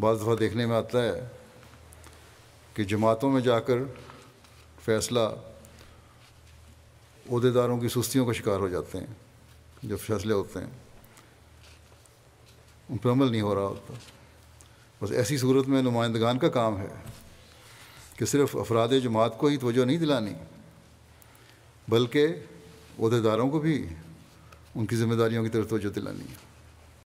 buzz दफ़ा देखने में आता है कि जमातों में जाकर फैसला अहदेदारों की सुस्तियों का शिकार हो जाते हैं जो फैसले होते हैं उन पर अमल नहीं हो रहा होता बस ऐसी सूरत में नुमाइंदगान का काम है कि सिर्फ अफराद जमात को ही तोजह नहीं दिलानी बल्कि अहदेदारों को भी उनकी ज़िम्मेदारियों की तरफ तोजह दिलानी है